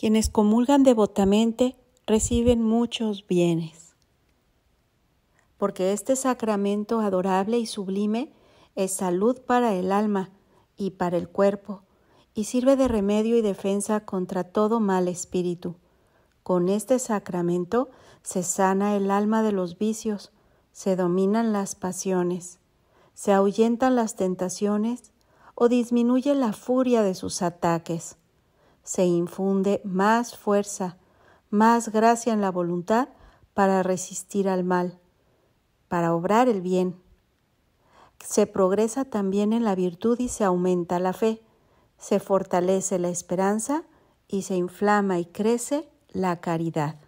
Quienes comulgan devotamente reciben muchos bienes, porque este sacramento adorable y sublime es salud para el alma y para el cuerpo, y sirve de remedio y defensa contra todo mal espíritu. Con este sacramento se sana el alma de los vicios, se dominan las pasiones, se ahuyentan las tentaciones o disminuye la furia de sus ataques se infunde más fuerza, más gracia en la voluntad para resistir al mal, para obrar el bien. Se progresa también en la virtud y se aumenta la fe, se fortalece la esperanza y se inflama y crece la caridad.